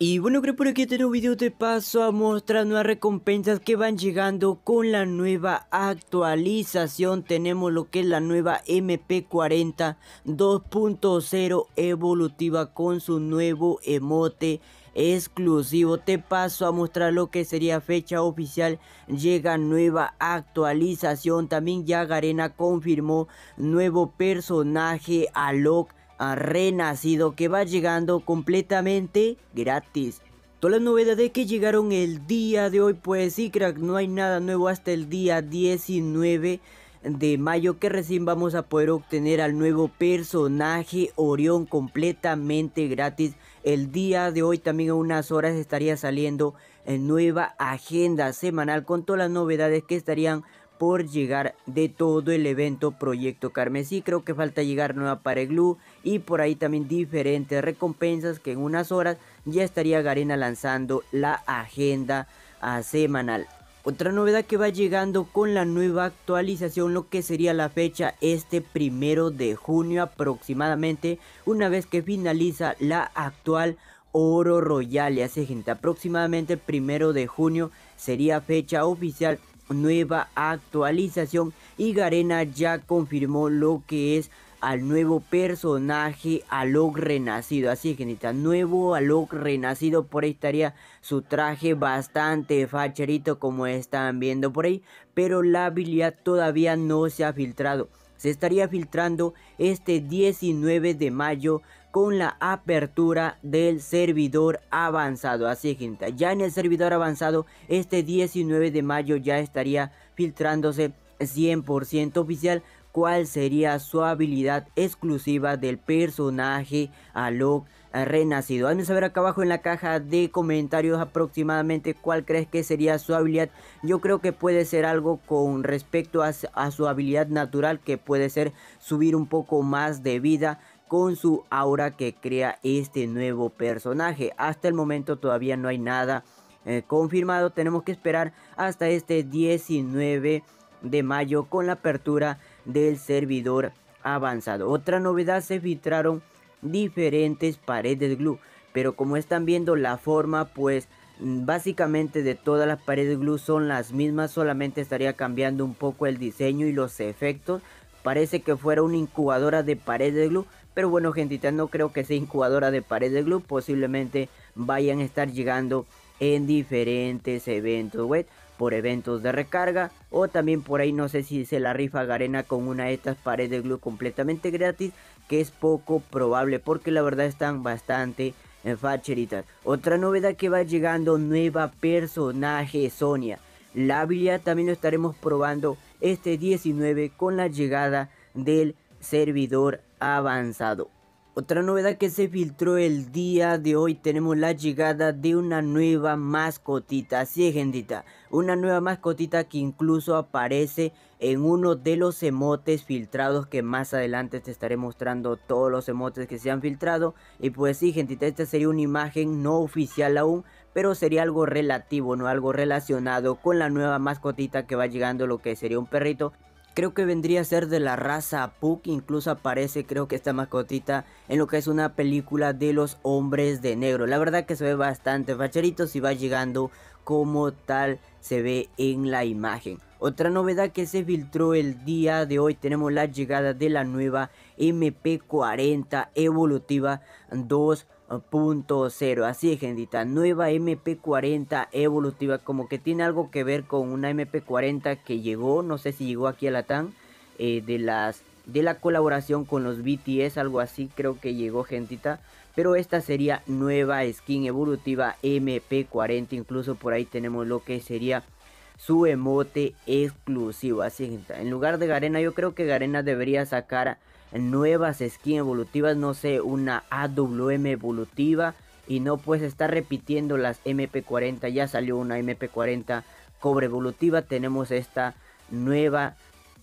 Y bueno, creo por aquí este video te paso a mostrar nuevas recompensas que van llegando con la nueva actualización. Tenemos lo que es la nueva MP40 2.0 evolutiva con su nuevo emote exclusivo. Te paso a mostrar lo que sería fecha oficial. Llega nueva actualización. También ya Garena confirmó nuevo personaje a Lock renacido que va llegando completamente gratis. Todas las novedades que llegaron el día de hoy, pues sí, crack, no hay nada nuevo hasta el día 19 de mayo que recién vamos a poder obtener al nuevo personaje Orión completamente gratis. El día de hoy también a unas horas estaría saliendo en nueva agenda semanal con todas las novedades que estarían por llegar de todo el evento Proyecto Carmesí. Creo que falta llegar nueva para y por ahí también diferentes recompensas que en unas horas ya estaría Garena lanzando la agenda a semanal. Otra novedad que va llegando con la nueva actualización, lo que sería la fecha este primero de junio aproximadamente, una vez que finaliza la actual Oro Royal. Ya hace gente, aproximadamente el primero de junio sería fecha oficial nueva actualización y Garena ya confirmó lo que es al nuevo personaje Alok renacido. Así que necesita nuevo Alok renacido. Por ahí estaría su traje bastante facherito como están viendo por ahí. Pero la habilidad todavía no se ha filtrado. Se estaría filtrando este 19 de mayo con la apertura del servidor avanzado. Así gente, ya en el servidor avanzado este 19 de mayo ya estaría filtrándose 100% oficial cuál sería su habilidad exclusiva del personaje Alok renacido. Hazme saber acá abajo en la caja de comentarios aproximadamente cuál crees que sería su habilidad. Yo creo que puede ser algo con respecto a, su habilidad natural que puede ser subir un poco más de vida con su aura que crea este nuevo personaje. Hasta el momento todavía no hay nada eh, confirmado, tenemos que esperar hasta este 19 de mayo con la apertura del servidor avanzado. Otra novedad se filtraron diferentes paredes glue, pero como están viendo la forma pues mm, básicamente de todas las paredes glue son las mismas, solamente estaría cambiando un poco el diseño y los efectos. Parece que fuera una incubadora de paredes glue, pero bueno, gentita, no creo que sea incubadora de pared de glue Posiblemente vayan a estar llegando en diferentes eventos web. Por eventos de recarga. O también por ahí no sé si se la rifa Garena con una de estas paredes de glue completamente gratis. Que es poco probable. Porque la verdad están bastante eh, facheritas. Otra novedad que va llegando. Nueva personaje Sonia. La habilidad también lo estaremos probando este 19 con la llegada del servidor avanzado. Otra novedad que se filtró el día de hoy tenemos la llegada de una nueva mascotita. Así gentita. Una nueva mascotita que incluso aparece en uno de los emotes filtrados que más adelante te estaré mostrando todos los emotes que se han filtrado. Y pues sí, gentita, esta sería una imagen no oficial aún, pero sería algo relativo, no algo relacionado con la nueva mascotita que va llegando, lo que sería un perrito Creo que vendría a ser de la raza Puck, incluso aparece creo que esta mascotita en lo que es una película de los hombres de negro. La verdad que se ve bastante facherito si va llegando como tal se ve en la imagen. Otra novedad que se filtró el día de hoy tenemos la llegada de la nueva MP40 evolutiva 2 cero Así es, gentita, nueva MP40 evolutiva, como que tiene algo que ver con una MP40 que llegó, no sé si llegó aquí a la tan eh, de las de la colaboración con los BTS, algo así creo que llegó gentita. Pero esta sería nueva skin evolutiva MP40. Incluso por ahí tenemos lo que sería su emote exclusivo. Así que en lugar de Garena, yo creo que Garena debería sacar nuevas skins evolutivas, no sé, una AWM evolutiva. Y no pues estar repitiendo las MP40. Ya salió una MP40 cobre evolutiva. Tenemos esta nueva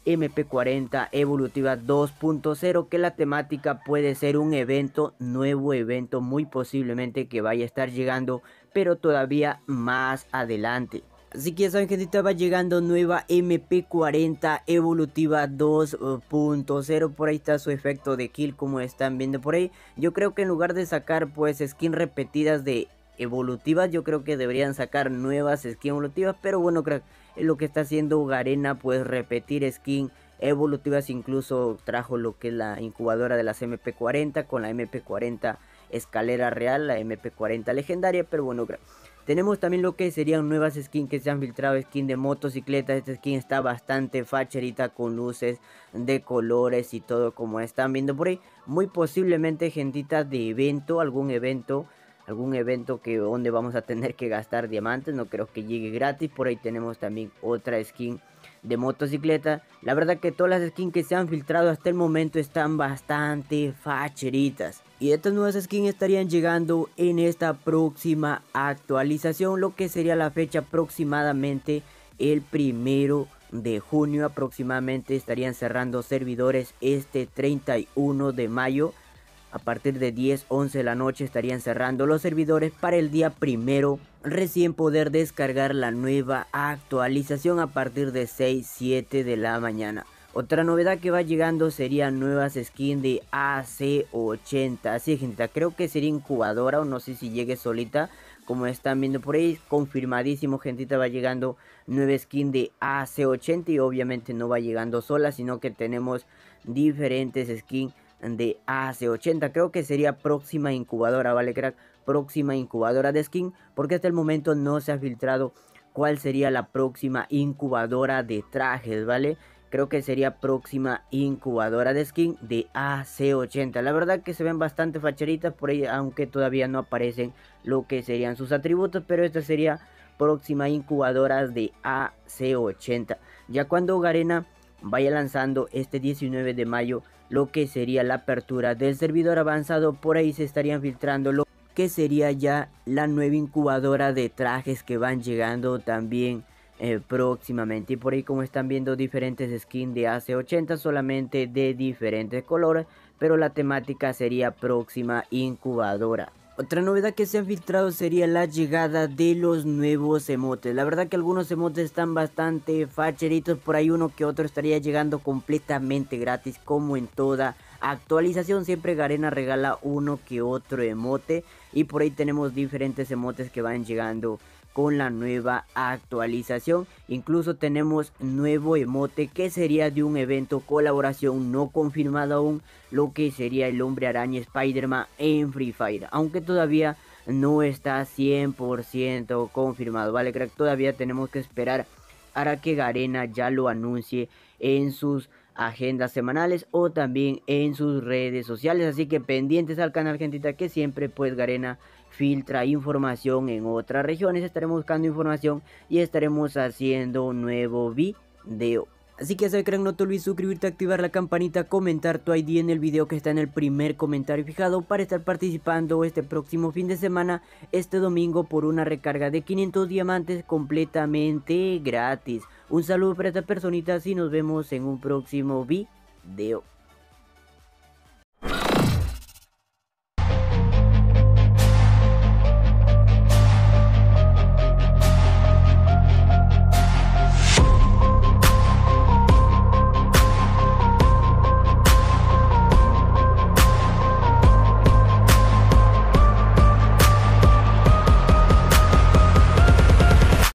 MP40 Evolutiva 2.0 que la temática puede ser un evento, nuevo evento muy posiblemente que vaya a estar llegando pero todavía más adelante. Así que ya saben va llegando nueva MP40 Evolutiva 2.0. Por ahí está su efecto de kill como están viendo por ahí. Yo creo que en lugar de sacar pues skins repetidas de evolutivas, yo creo que deberían sacar nuevas skins evolutivas. Pero bueno, crack, lo que está haciendo Garena pues repetir skins evolutivas. Incluso trajo lo que es la incubadora de las MP40 con la MP40 escalera real, la MP40 legendaria. Pero bueno, crack. Tenemos también lo que serían nuevas skins que se han filtrado, skin de motocicleta esta skin está bastante facherita con luces de colores y todo como están viendo por ahí. Muy posiblemente gentita de evento, algún evento, algún evento que donde vamos a tener que gastar diamantes, no creo que llegue gratis, por ahí tenemos también otra skin de motocicleta. La verdad que todas las skins que se han filtrado hasta el momento están bastante facheritas. Y estas nuevas skins estarían llegando en esta próxima actualización, lo que sería la fecha aproximadamente el primero de junio. Aproximadamente estarían cerrando servidores este 31 de mayo. A partir de 10, 11 de la noche estarían cerrando los servidores para el día primero. Recién poder descargar la nueva actualización a partir de 6, 7 de la mañana. Otra novedad que va llegando serían nuevas skins de AC80. Así gente, creo que sería incubadora o no sé si llegue solita. Como están viendo por ahí, confirmadísimo, gentita, va llegando nueva skin de AC80 y obviamente no va llegando sola, sino que tenemos diferentes skins de AC80. Creo que sería próxima incubadora, ¿vale, crack? Próxima incubadora de skin, porque hasta el momento no se ha filtrado cuál sería la próxima incubadora de trajes, ¿vale? creo que sería próxima incubadora de skin de AC80. La verdad que se ven bastante facheritas por ahí, aunque todavía no aparecen lo que serían sus atributos, pero esta sería próxima incubadora de AC80. Ya cuando Garena vaya lanzando este 19 de mayo lo que sería la apertura del servidor avanzado, por ahí se estarían filtrando lo que sería ya la nueva incubadora de trajes que van llegando también eh, próximamente. Y por ahí como están viendo diferentes skins de AC80 solamente de diferentes colores. Pero la temática sería próxima incubadora. Otra novedad que se ha filtrado sería la llegada de los nuevos emotes. La verdad que algunos emotes están bastante facheritos. Por ahí uno que otro estaría llegando completamente gratis como en toda actualización. Siempre Garena regala uno que otro emote. Y por ahí tenemos diferentes emotes que van llegando con la nueva actualización. Incluso tenemos nuevo emote que sería de un evento colaboración no confirmado aún, lo que sería el hombre araña Spider-Man en Free Fire, aunque todavía no está 100% confirmado, ¿vale crack? Todavía tenemos que esperar para que Garena ya lo anuncie en sus agendas semanales o también en sus redes sociales. Así que pendientes al canal Gentita que siempre pues Garena filtra información en otras regiones. Estaremos buscando información y estaremos haciendo un nuevo video. Así que ya crack, no te olvides suscribirte, activar la campanita, comentar tu ID en el video que está en el primer comentario fijado para estar participando este próximo fin de semana, este domingo, por una recarga de 500 diamantes completamente gratis. Un saludo para estas personitas y nos vemos en un próximo video.